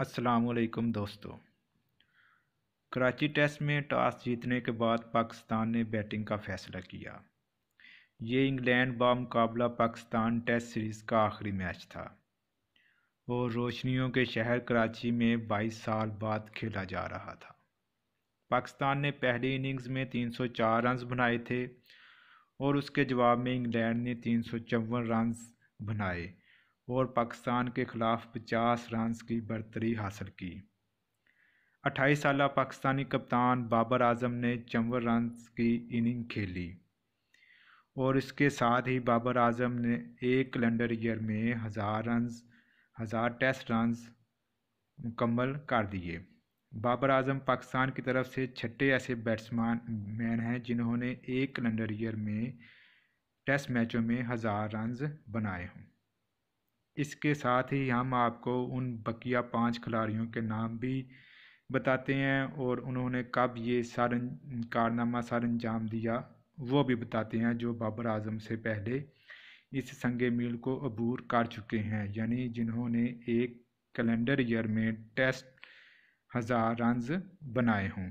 असलकुम दोस्तों कराची टेस्ट में टॉस जीतने के बाद पाकिस्तान ने बैटिंग का फैसला किया ये इंग्लैंड बामकाबला पाकिस्तान टेस्ट सीरीज़ का आखिरी मैच था और रोशनियों के शहर कराची में 22 साल बाद खेला जा रहा था पाकिस्तान ने पहली इनिंग्स में 304 रन्स बनाए थे और उसके जवाब में इंग्लैंड ने तीन रन्स बनाए और पाकिस्तान के ख़िलाफ़ पचास रन की बर्तरी हासिल की अट्ठाईस साल पाकिस्तानी कप्तान बाबर आजम ने चंवर रन की इनिंग खेली और इसके साथ ही बाबर आजम ने एक कैलेंडर ईयर में हज़ार रन हज़ार टेस्ट रन मुकम्मल कर दिए बाबर आजम पाकिस्तान की तरफ से छठे ऐसे बैट्समैन मैन हैं जिन्होंने एक कैलेंडर ईयर में टेस्ट मैचों में हज़ार रन बनाए हों इसके साथ ही हम आपको उन बकिया पांच खिलाड़ियों के नाम भी बताते हैं और उन्होंने कब ये सर कारनामा सर अंजाम दिया वो भी बताते हैं जो बाबर आजम से पहले इस संग मील को अबूर कर चुके हैं यानी जिन्होंने एक कैलेंडर ईयर में टेस्ट हज़ार रन बनाए हों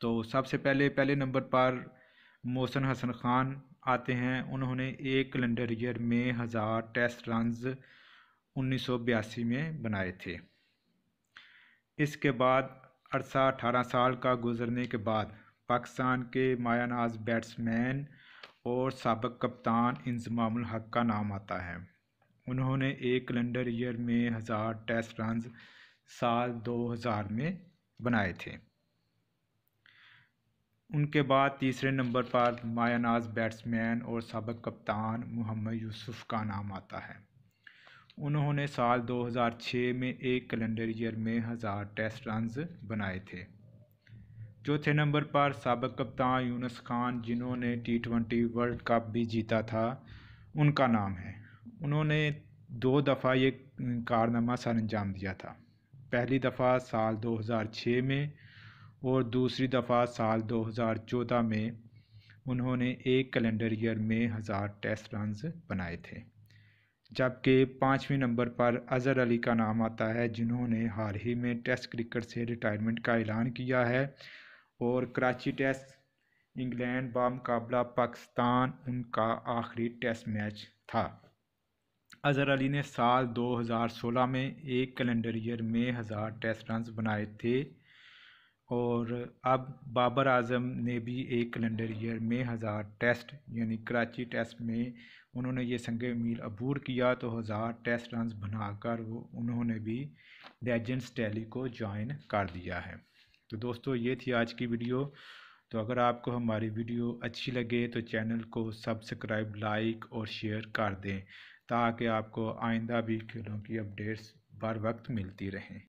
तो सबसे पहले पहले नंबर पर मोहसन हसन ख़ान आते हैं उन्होंने एक कैलेंडर ईयर में हज़ार टेस्ट रन उन्नीस में बनाए थे इसके बाद अरसा अठारह साल का गुजरने के बाद पाकिस्तान के मायानाज बैट्समैन और सबक कप्तान इंजमामुल हक का नाम आता है उन्होंने एक कैलेंडर ईयर में हज़ार टेस्ट रन साल 2000 में बनाए थे उनके बाद तीसरे नंबर पर मायानाज बैट्समैन और सबक कप्तान मोहम्मद यूसुफ का नाम आता है उन्होंने साल 2006 में एक कैलेंडर ईयर में हज़ार टेस्ट रन बनाए थे चौथे नंबर पर सबक कप्तान यूनस खान जिन्होंने टी ट्वेंटी वर्ल्ड कप भी जीता था उनका नाम है उन्होंने दो दफ़ा ये कारनामा सर अंजाम दिया था पहली दफ़ा साल 2006 में और दूसरी दफ़ा साल 2014 में उन्होंने एक कैलेंडर ईयर में हज़ार टेस्ट रन बनाए थे जबकि पाँचवें नंबर पर अज़हर अली का नाम आता है जिन्होंने हाल ही में टेस्ट क्रिकेट से रिटायरमेंट का ऐलान किया है और कराची टेस्ट इंग्लैंड बामकबला पाकिस्तान उनका आखिरी टेस्ट मैच था अज़हर अली ने साल 2016 में एक कैलेंडर ईयर में हज़ार टेस्ट रन बनाए थे और अब बाबर आजम ने भी एक कैलेंडर ईयर में हज़ार टेस्ट यानी कराची टेस्ट में उन्होंने ये संग मील अबूर किया तो हज़ार टेस्ट रन बनाकर वो उन्होंने भी लेजेंड्स टैली को ज्वाइन कर दिया है तो दोस्तों ये थी आज की वीडियो तो अगर आपको हमारी वीडियो अच्छी लगे तो चैनल को सब्सक्राइब लाइक और शेयर कर दें ताकि आपको आइंदा भी खेलों की अपडेट्स बर वक्त मिलती रहें